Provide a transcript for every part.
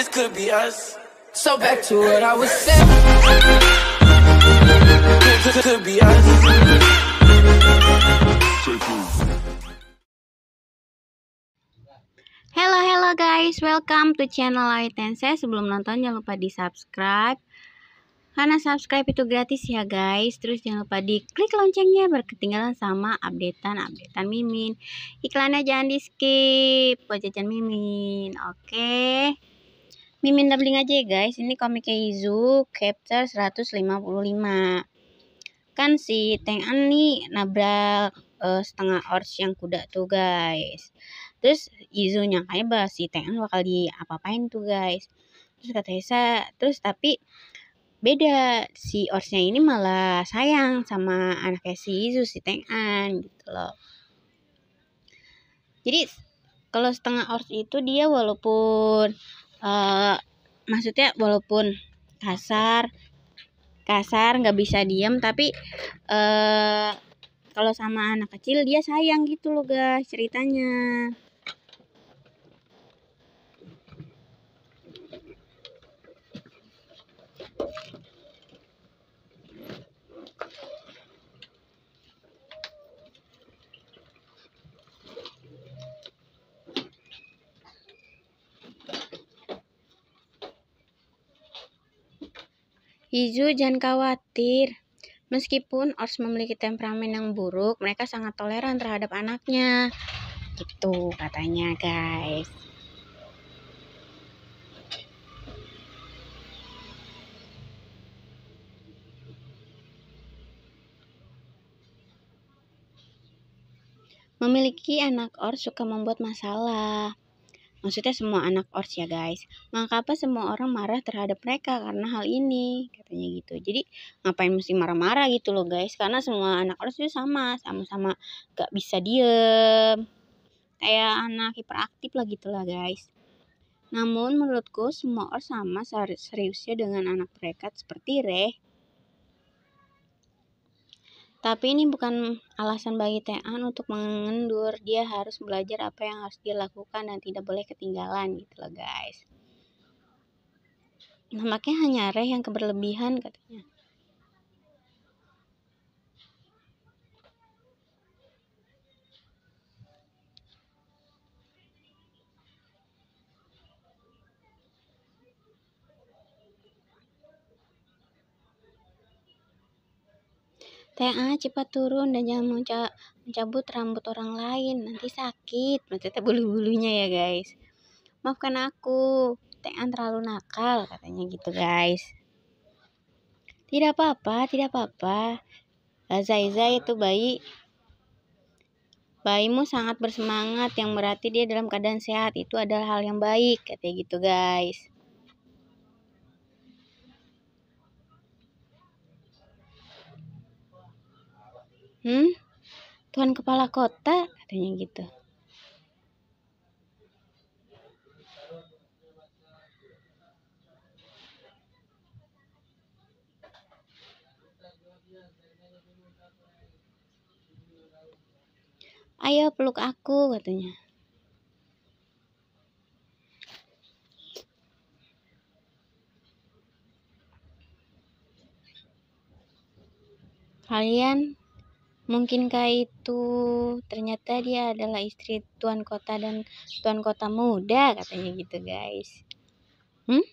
This could be us. So back to what I was saying. This could be us. Hello hello guys, welcome to channel Ayu Sebelum nonton jangan lupa di subscribe karena subscribe itu gratis ya guys. Terus jangan lupa di klik loncengnya biar ketinggalan sama updatean updatean Mimin. Iklannya jangan di skip. Buat jajan Mimin, oke? Okay? Mimin doubling aja ya guys. Ini komik Keizu Capture 155. Kan si Teng An nih nabrak uh, setengah ors yang kuda tuh guys. Terus Izu nyangkanya bahwa si Teng An bakal diapa-apain tuh guys. Terus kata Hesa, terus tapi beda si orsnya ini malah sayang sama anaknya si Izu si Teng An gitu loh. Jadi kalau setengah ors itu dia walaupun uh, maksudnya walaupun kasar kasar nggak bisa diem tapi uh, kalau sama anak kecil dia sayang gitu loh guys ceritanya Izu jangan khawatir. Meskipun Ors memiliki temperamen yang buruk, mereka sangat toleran terhadap anaknya. Gitu katanya, guys. Memiliki anak Or suka membuat masalah maksudnya semua anak ors ya guys mengapa semua orang marah terhadap mereka karena hal ini katanya gitu jadi ngapain mesti marah-marah gitu loh guys karena semua anak ors itu sama sama-sama gak bisa diem kayak anak hiperaktif lah gitu lah guys namun menurutku semua ors sama seriusnya dengan anak mereka seperti Reh tapi ini bukan alasan bagi Tean untuk mengendur. Dia harus belajar apa yang harus dia lakukan dan tidak boleh ketinggalan gitu loh guys. Nampaknya hanya Reh yang keberlebihan katanya. TA ah, cepat turun dan jangan mencabut rambut orang lain nanti sakit maksudnya bulu-bulunya ya guys maafkan aku TA terlalu nakal katanya gitu guys tidak apa-apa tidak apa-apa Zai Zai itu bayi Bayimu sangat bersemangat yang berarti dia dalam keadaan sehat itu adalah hal yang baik katanya gitu guys Hmm? Tuan kepala kota katanya gitu. Ayo peluk aku katanya. Kalian Mungkinkah itu ternyata dia adalah istri tuan kota dan tuan kota muda katanya gitu guys. Hmm?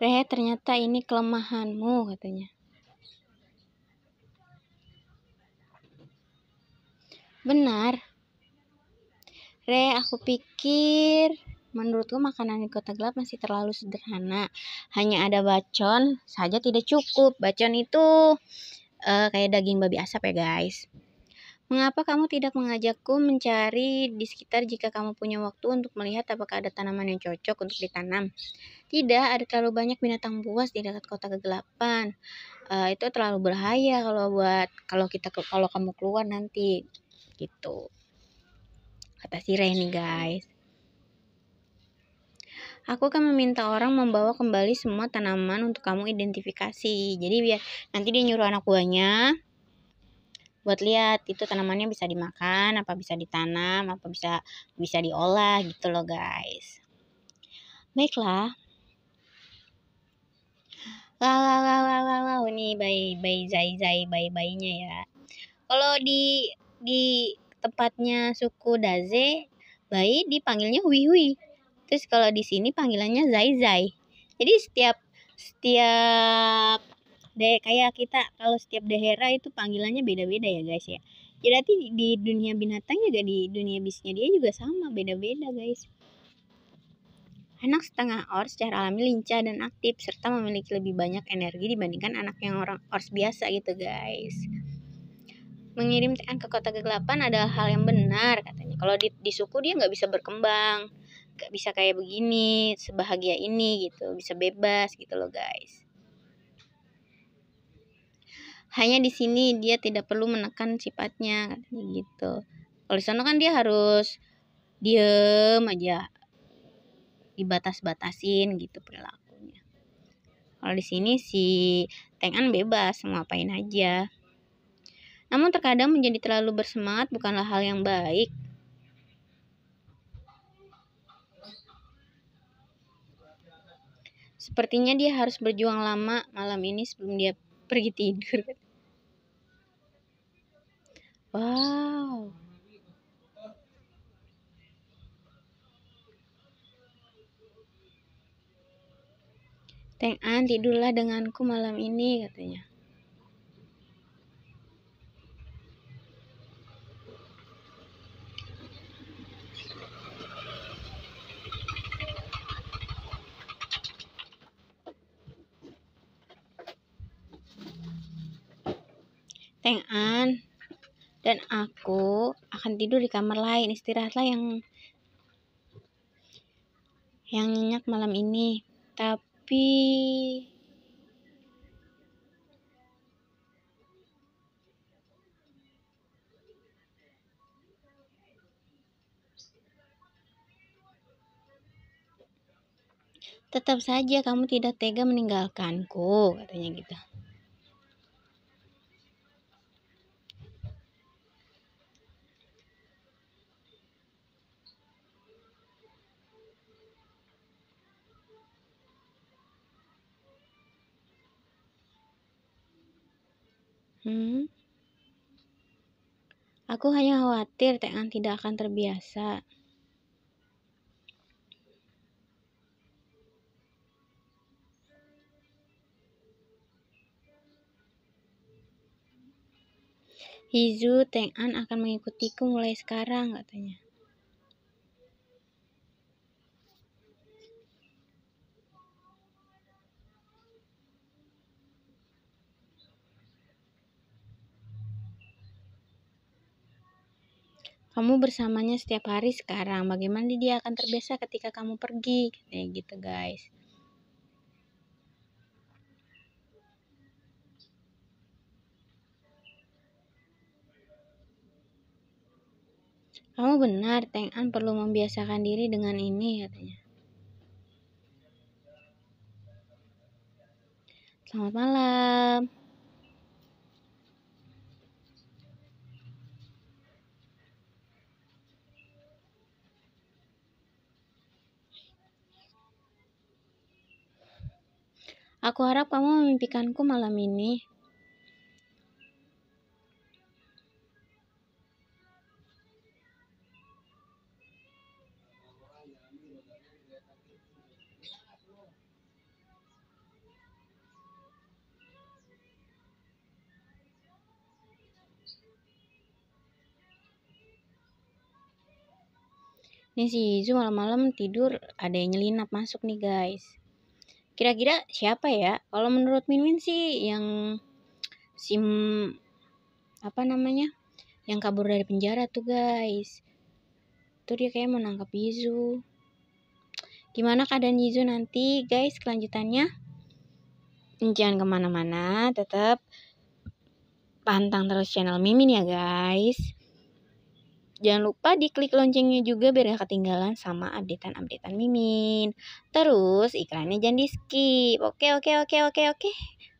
Rehe ternyata ini kelemahanmu katanya. Benar. Re, aku pikir menurutku makanan di kota gelap masih terlalu sederhana. Hanya ada bacon saja tidak cukup. Bacon itu uh, kayak daging babi asap ya guys. Mengapa kamu tidak mengajakku mencari di sekitar jika kamu punya waktu untuk melihat apakah ada tanaman yang cocok untuk ditanam? Tidak, ada terlalu banyak binatang buas di dekat kota kegelapan. Uh, itu terlalu berbahaya kalau buat kalau kita kalau kamu keluar nanti gitu. Kata si Ray nih guys. Aku akan meminta orang membawa kembali semua tanaman untuk kamu identifikasi. Jadi biar nanti dia nyuruh anak buahnya buat lihat itu tanamannya bisa dimakan apa bisa ditanam apa bisa bisa diolah gitu loh guys baiklah la la la la la la ini bayi bayi zai zai bayi bayinya ya kalau di di tempatnya suku daze bayi dipanggilnya hui hui terus kalau di sini panggilannya zai zai jadi setiap setiap de kayak kita kalau setiap daerah itu panggilannya beda-beda ya guys ya jadi ya, nanti di dunia binatang juga di dunia bisnya dia juga sama beda-beda guys Anak setengah ors secara alami lincah dan aktif serta memiliki lebih banyak energi dibandingkan anak yang orang ors biasa gitu guys. Mengirim tekan ke kota kegelapan adalah hal yang benar katanya. Kalau di, di suku dia nggak bisa berkembang, nggak bisa kayak begini, sebahagia ini gitu, bisa bebas gitu loh guys hanya di sini dia tidak perlu menekan sifatnya katanya gitu kalau di sana kan dia harus diem aja dibatas-batasin gitu perilakunya kalau di sini si Tengan bebas mau ngapain aja namun terkadang menjadi terlalu bersemangat bukanlah hal yang baik Sepertinya dia harus berjuang lama malam ini sebelum dia pergi tidur gitu kan. wow Teng An tidurlah denganku malam ini katanya Teng An dan aku akan tidur di kamar lain. Istirahatlah yang yang nyenyak malam ini. Tapi Tetap saja kamu tidak tega meninggalkanku, katanya gitu. Hmm. Aku hanya khawatir Teh tidak akan terbiasa. Hizu, Teng akan mengikutiku mulai sekarang, katanya. kamu bersamanya setiap hari sekarang bagaimana dia akan terbiasa ketika kamu pergi kayak gitu guys Kamu benar, Teng An perlu membiasakan diri dengan ini, katanya. Selamat malam. Aku harap kamu memimpikanku malam ini. Ini si Izu malam-malam tidur ada yang nyelinap masuk nih guys. Kira-kira siapa ya? Kalau menurut Minwin sih yang sim apa namanya? Yang kabur dari penjara tuh, guys. Tuh dia kayak mau nangkap Yizu. Gimana keadaan Yizu nanti, guys? Kelanjutannya jangan kemana-mana, tetap pantang terus channel Mimin ya, guys. Jangan lupa diklik loncengnya juga biar gak ketinggalan sama updatean-updatean Mimin. Terus iklannya jangan di skip. Oke oke oke oke oke.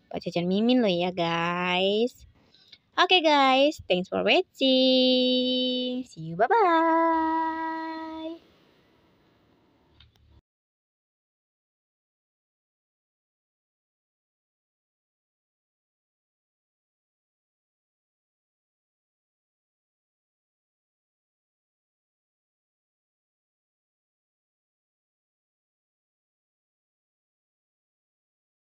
Baca Mimin loh ya guys. Oke okay guys, thanks for watching. See you bye bye.